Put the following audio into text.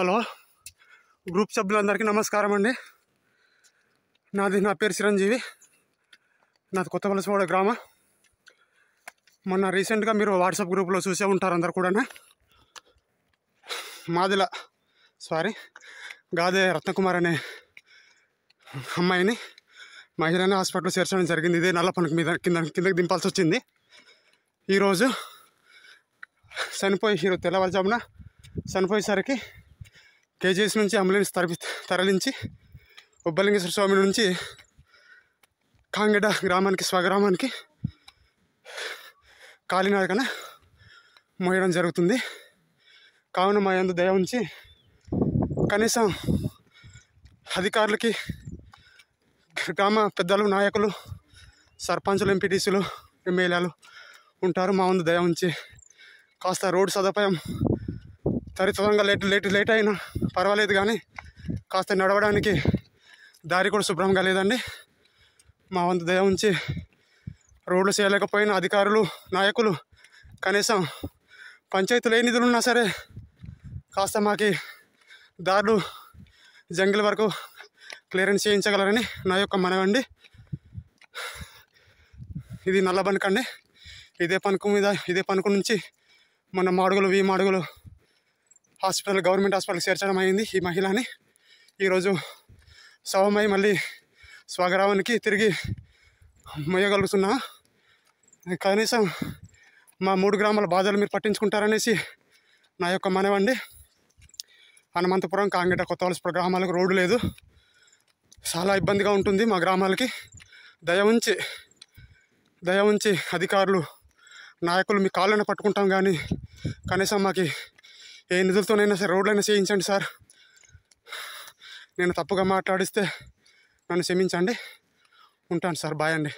hello group సభ్యులందరికీ నమస్కారం అండి నాది నా పేరు చిరంజీవి నాది కొత్త వలసవాడ గ్రామ మొన్న రీసెంట్గా మీరు వాట్సాప్ గ్రూప్లో చూసే ఉంటారు అందరు కూడా మాదిల సారీ గాదే రత్నకుమార్ అనే అమ్మాయిని మహిళని హాస్పిటల్లో చేర్చడం జరిగింది ఇదే నల్ల పనికి మీద కింద కిందకి దింపాల్సి వచ్చింది ఈరోజు చనిపోయి హీరో తెల్లవారుజామున చనిపోయేసరికి కేజీఎస్ నుంచి అంబులెన్స్ తరలి తరలించి ఉబ్బలింగేశ్వర స్వామి నుంచి కాంగడ గ్రామానికి స్వగ్రామానికి కాలినాడకన మోయడం జరుగుతుంది కావున మా యందు దయ ఉంచి కనీసం అధికారులకి గ్రామ పెద్దలు నాయకులు సర్పంచులు ఎంపీటీసీలు ఎమ్మెల్యేలు ఉంటారు మా ముందు దయ ఉంచి కాస్త రోడ్డు సదుపాయం తరితరంగా లేట్ లేట్ లేట్ అయినా పర్వాలేదు కానీ కాస్త నడవడానికి దారి కూడా శుభ్రంగా లేదండి మా వంతు దయ ఉంచి రోడ్లు చేయలేకపోయిన అధికారులు నాయకులు కనీసం పంచాయతీలు ఏ నిధులు ఉన్నా సరే కాస్త మాకి దారులు జంగిల్ వరకు క్లియరెన్స్ చేయించగలరని నా యొక్క మనవండి ఇది నల్ల బనుకండి ఇదే పనుకు మీద ఇదే పనుకు నుంచి మన మాడుగులు వీ మాడుగులు హాస్పిటల్ గవర్నమెంట్ హాస్పిటల్కి చేర్చడం అయింది ఈ మహిళని ఈరోజు శవమై మళ్ళీ స్వగ్రామానికి తిరిగి మొయ్యగలుగుతున్నా కనీసం మా మూడు గ్రామాల బాధలు మీరు పట్టించుకుంటారనేసి నా యొక్క మనవండి హనుమంతపురం కాంగిట కొత్త వలసపురం గ్రామాలకు రోడ్డు లేదు చాలా ఇబ్బందిగా ఉంటుంది మా గ్రామాలకి దయ ఉంచి దయ ఉంచి అధికారులు నాయకులు మీ కాళ్ళను పట్టుకుంటాం కానీ కనీసం మాకు ఏ నిధులతోనైనా సరే రోడ్లైనా చేయించండి సార్ నేను తప్పుగా మాట్లాడిస్తే నన్ను క్షమించండి ఉంటాను సార్ బాయ్ అండి